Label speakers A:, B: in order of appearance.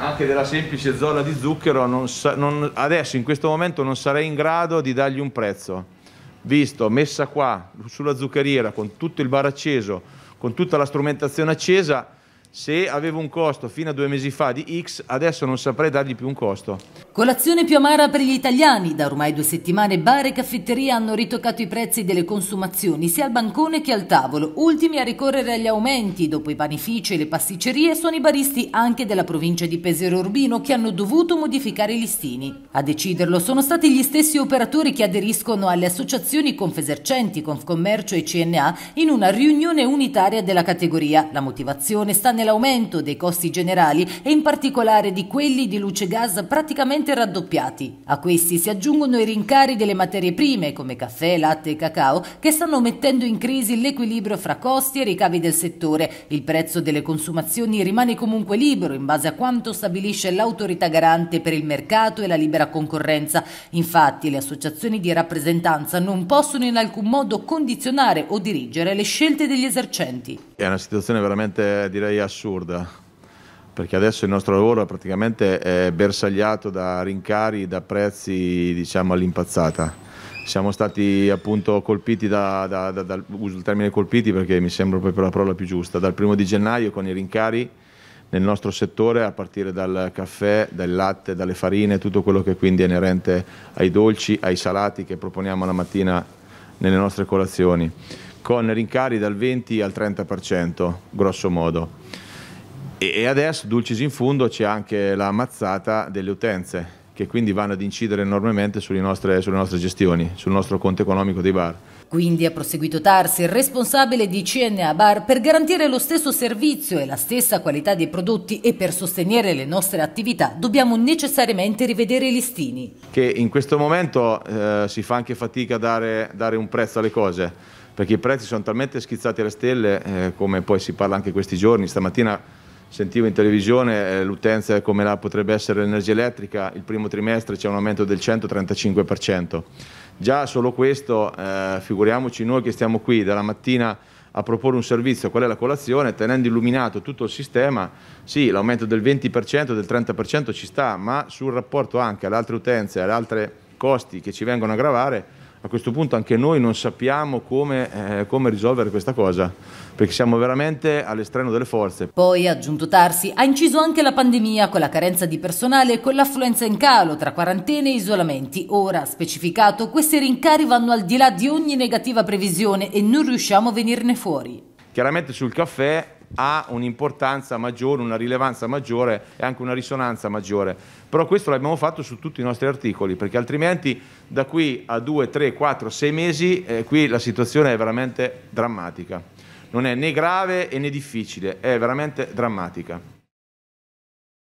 A: anche della semplice zolla di zucchero, non sa, non, adesso in questo momento non sarei in grado di dargli un prezzo. Visto, messa qua sulla zuccheriera con tutto il bar acceso, con tutta la strumentazione accesa, se avevo un costo fino a due mesi fa di X, adesso non saprei dargli più un costo.
B: Colazione più amara per gli italiani. Da ormai due settimane bar e caffetterie hanno ritoccato i prezzi delle consumazioni, sia al bancone che al tavolo. Ultimi a ricorrere agli aumenti, dopo i panifici e le pasticcerie, sono i baristi anche della provincia di Pesero Urbino che hanno dovuto modificare i listini. A deciderlo sono stati gli stessi operatori che aderiscono alle associazioni Confesercenti, Confcommercio e CNA in una riunione unitaria della categoria. La motivazione sta nel nell'aumento dei costi generali e in particolare di quelli di luce e gas praticamente raddoppiati. A questi si aggiungono i rincari delle materie prime come caffè, latte e cacao che stanno mettendo in crisi l'equilibrio fra costi e ricavi del settore. Il prezzo delle consumazioni rimane comunque libero in base a quanto stabilisce l'autorità garante per il mercato e la libera concorrenza. Infatti le associazioni di rappresentanza non possono in alcun modo condizionare o dirigere le scelte degli esercenti
A: è una situazione veramente direi assurda, perché adesso il nostro lavoro praticamente è bersagliato da rincari, da prezzi diciamo all'impazzata. Siamo stati appunto colpiti da, da, da, da, uso il termine colpiti perché mi sembra proprio la parola più giusta, dal primo di gennaio con i rincari nel nostro settore a partire dal caffè, dal latte, dalle farine, tutto quello che quindi è inerente ai dolci, ai salati che proponiamo la mattina nelle nostre colazioni con rincari dal 20 al 30%, grosso modo. E adesso, dulcis in fundo, c'è anche la mazzata delle utenze, che quindi vanno ad incidere enormemente sulle nostre, sulle nostre gestioni, sul nostro conto economico dei bar.
B: Quindi ha proseguito Tarsi, responsabile di CNA Bar, per garantire lo stesso servizio e la stessa qualità dei prodotti e per sostenere le nostre attività dobbiamo necessariamente rivedere i listini.
A: Che in questo momento eh, si fa anche fatica a dare, dare, un prezzo alle cose, perché i prezzi sono talmente schizzati alle stelle, eh, come poi si parla anche questi giorni, stamattina sentivo in televisione eh, l'utenza come la potrebbe essere l'energia elettrica, il primo trimestre c'è un aumento del 135%. Già solo questo, eh, figuriamoci noi che stiamo qui dalla mattina a proporre un servizio, qual è la colazione, tenendo illuminato tutto il sistema, sì, l'aumento del 20%, del 30% ci sta, ma sul rapporto anche alle altre utenze, alle altre costi che ci vengono a gravare, a questo punto anche noi non sappiamo come, eh, come, risolvere questa cosa, perché siamo veramente all'estremo delle forze.
B: Poi, aggiunto Tarsi, ha inciso anche la pandemia con la carenza di personale e con l'affluenza in calo tra quarantene e isolamenti. Ora, specificato, questi rincari vanno al di là di ogni negativa previsione e non riusciamo a venirne fuori.
A: Chiaramente sul caffè ha un'importanza maggiore, una rilevanza maggiore e anche una risonanza maggiore. Però questo l'abbiamo fatto su tutti i nostri articoli, perché altrimenti da qui a 2, 3, 4, 6 mesi eh, qui la situazione è veramente drammatica. Non è né grave né difficile, è veramente drammatica.